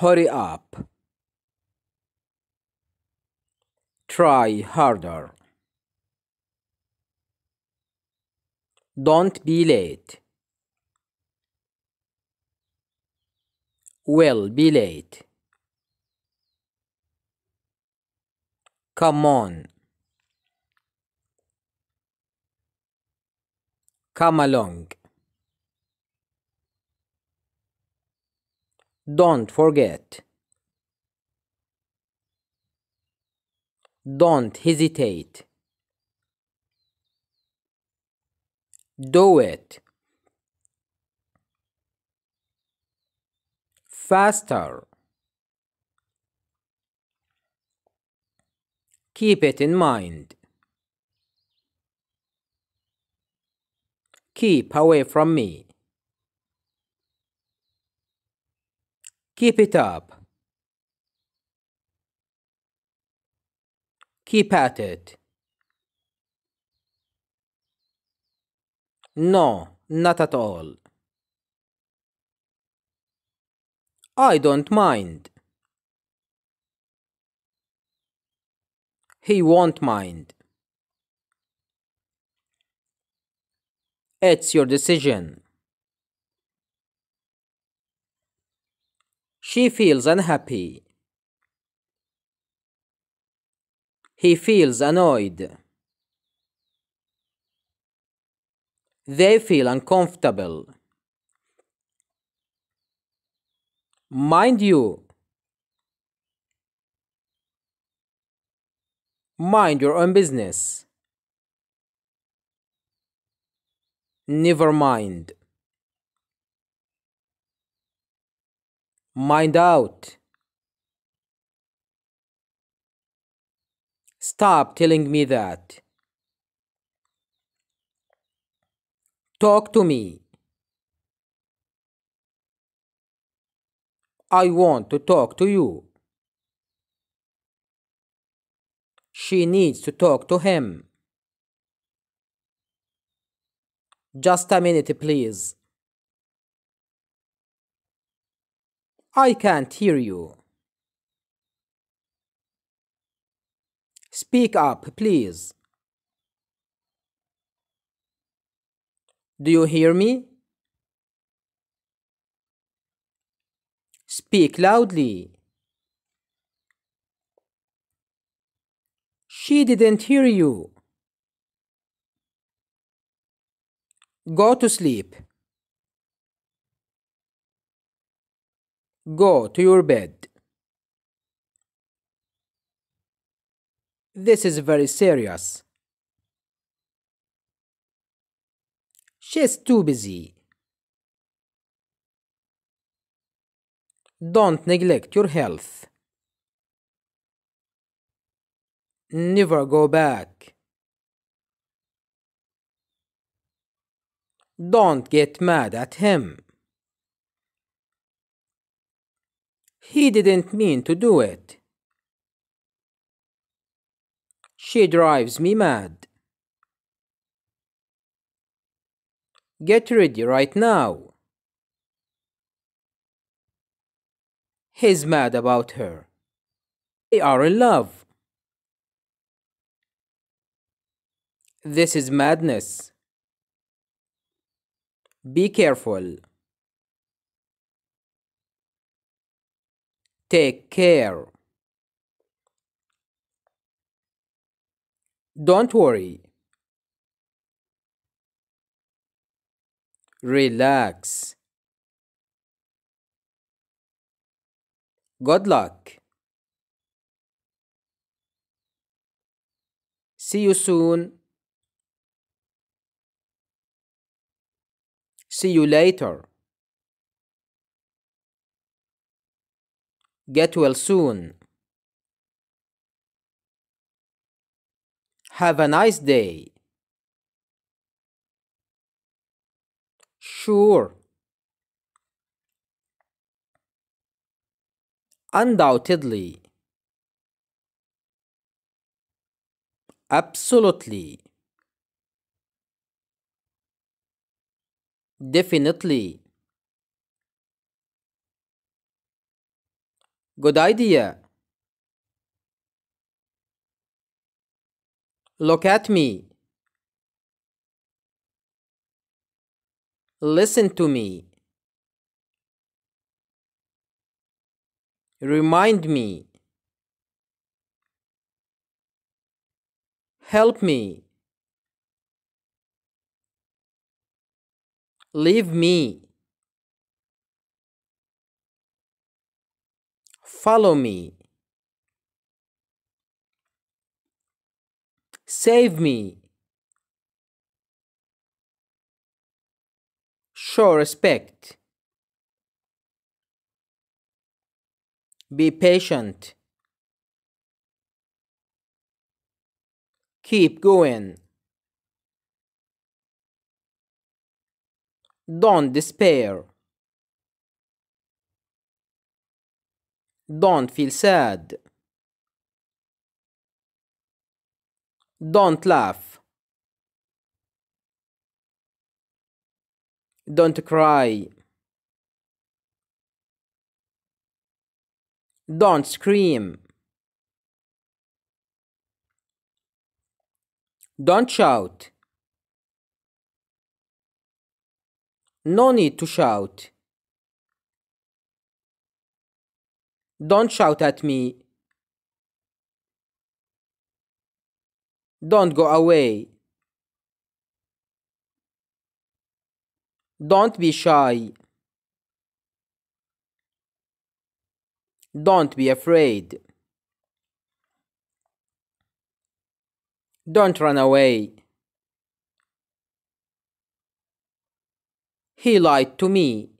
hurry up. Try harder. Don't be late. Will be late. Come on. Come along. Don't forget. Don't hesitate. Do it. Faster. Keep it in mind. Keep away from me. Keep it up. Keep at it. No, not at all. I don't mind. He won't mind. It's your decision. She feels unhappy. He feels annoyed. They feel uncomfortable. Mind you. Mind your own business. Never mind. Mind out. Stop telling me that. Talk to me. I want to talk to you. She needs to talk to him. Just a minute, please. I can't hear you. Speak up, please. Do you hear me? Speak loudly. She didn't hear you. Go to sleep. Go to your bed. This is very serious. She's too busy. Don't neglect your health. Never go back. Don't get mad at him. He didn't mean to do it. She drives me mad. Get ready right now. He's mad about her. They are in love. This is madness. Be careful. Take care. Don't worry. Relax. Good luck. See you soon. See you later. Get well soon. Have a nice day. Sure. Undoubtedly. Absolutely. Definitely. Good idea. Look at me. Listen to me. Remind me. Help me. Leave me. Follow me. Save me. Show respect. Be patient. Keep going. Don't despair. Don't feel sad. Don't laugh. Don't cry. Don't scream. Don't shout. No need to shout. Don't shout at me. Don't go away. Don't be shy. Don't be afraid. Don't run away. He lied to me.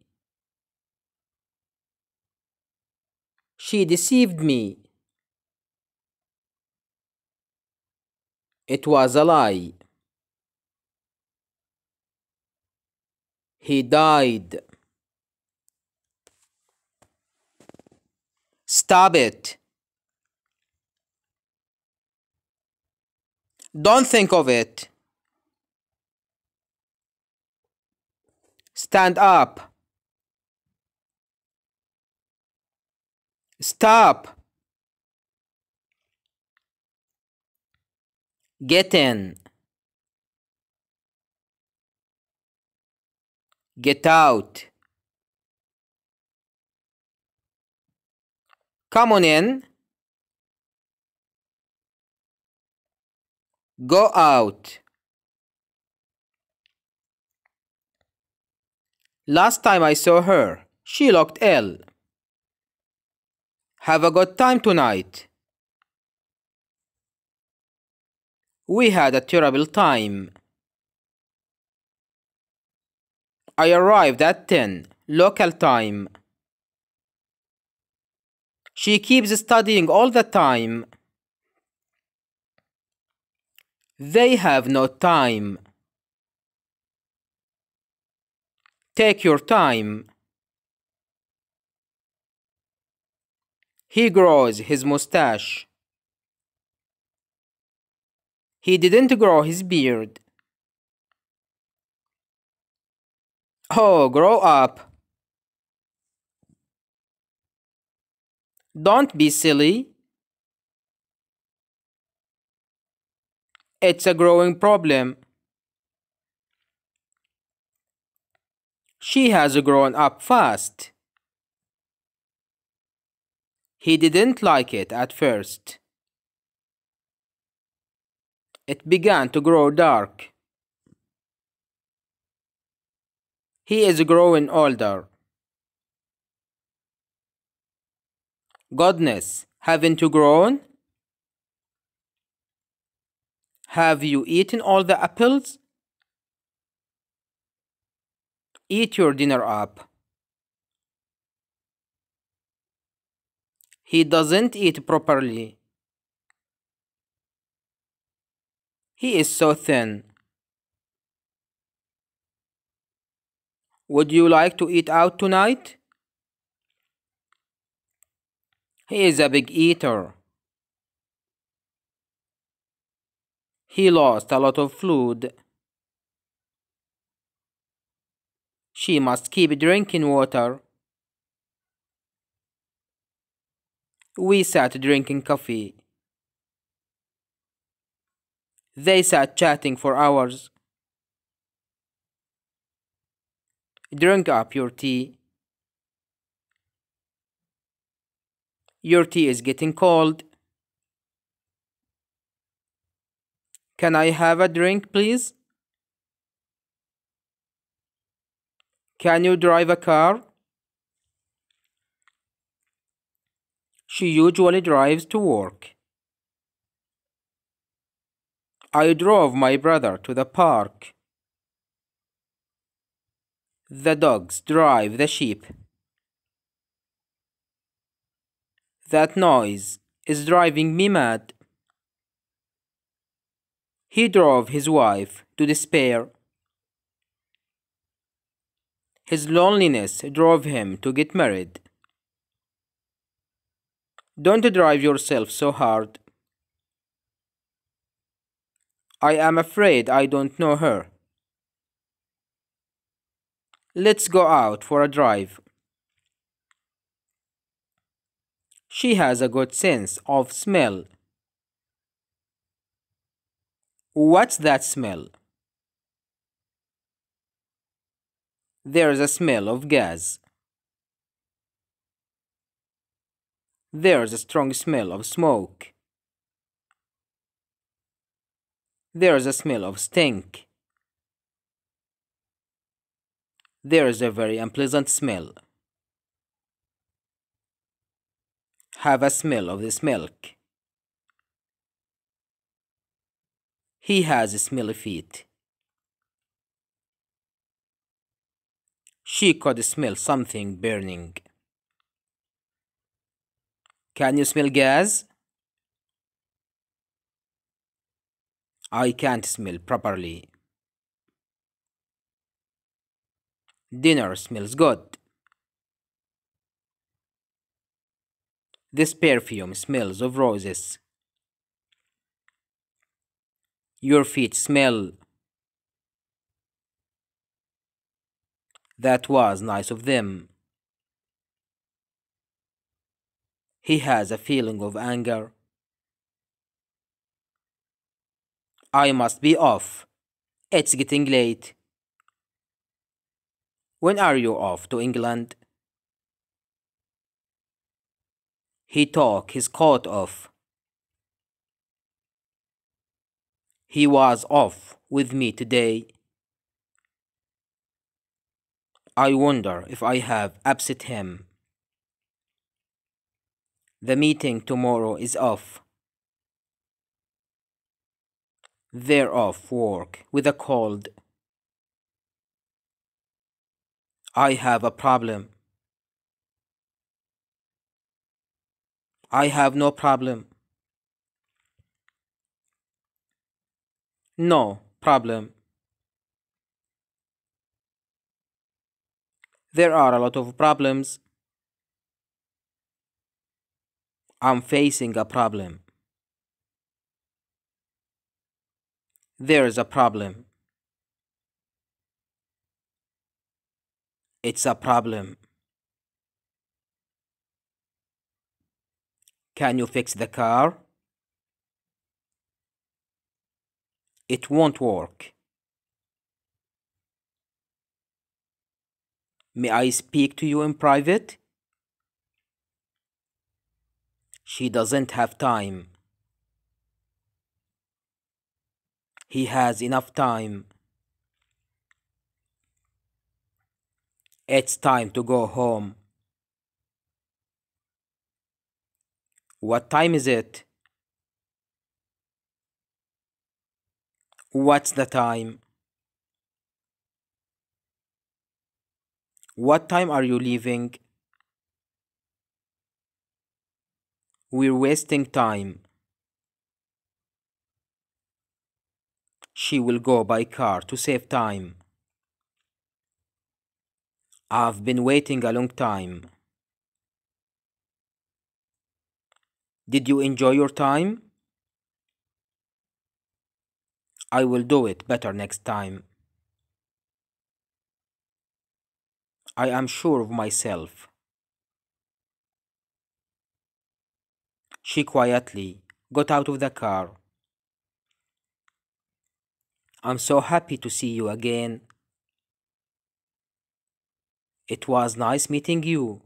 She deceived me. It was a lie. He died. Stop it. Don't think of it. Stand up. Stop. Get in. Get out. Come on in. Go out. Last time I saw her, she looked ill. Have a good time tonight. We had a terrible time. I arrived at 10 local time. She keeps studying all the time. They have no time. Take your time. He grows his mustache. He didn't grow his beard. Oh, grow up. Don't be silly. It's a growing problem. She has grown up fast. He didn't like it at first. It began to grow dark. He is growing older. Goodness, haven't you grown? Have you eaten all the apples? Eat your dinner up. He doesn't eat properly. He is so thin. Would you like to eat out tonight? He is a big eater. He lost a lot of fluid. She must keep drinking water. We sat drinking coffee. They sat chatting for hours. Drink up your tea. Your tea is getting cold. Can I have a drink, please? Can you drive a car? She usually drives to work. I drove my brother to the park. The dogs drive the sheep. That noise is driving me mad. He drove his wife to despair. His loneliness drove him to get married. Don't drive yourself so hard. I am afraid I don't know her. Let's go out for a drive. She has a good sense of smell. What's that smell? There's a smell of gas. There's a strong smell of smoke. There's a smell of stink. There's a very unpleasant smell. Have a smell of this milk. He has smelly feet. She could smell something burning. Can you smell gas? I can't smell properly. Dinner smells good. This perfume smells of roses. Your feet smell. That was nice of them. He has a feeling of anger. I must be off. It's getting late. When are you off to England? He took his coat off. He was off with me today. I wonder if I have upset him. The meeting tomorrow is off. They're off work with a cold. I have a problem. I have no problem. No problem. There are a lot of problems. I'm facing a problem. There is a problem. It's a problem. Can you fix the car? It won't work. May I speak to you in private? She doesn't have time. He has enough time. It's time to go home. What time is it? What's the time? What time are you leaving? We're wasting time. She will go by car to save time. I've been waiting a long time. Did you enjoy your time? I will do it better next time. I am sure of myself. She quietly got out of the car. I'm so happy to see you again. It was nice meeting you.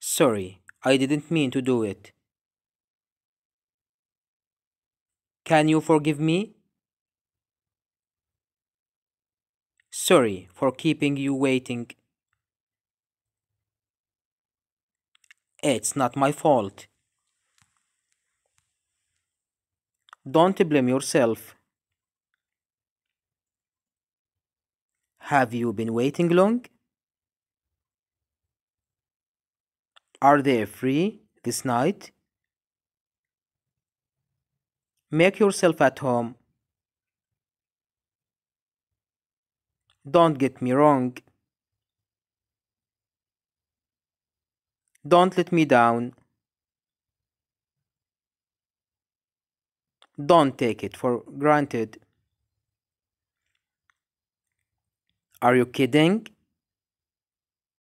Sorry, I didn't mean to do it. Can you forgive me? Sorry for keeping you waiting. It's not my fault. Don't blame yourself. Have you been waiting long? Are they free this night? Make yourself at home. Don't get me wrong. Don't let me down. Don't take it for granted. Are you kidding?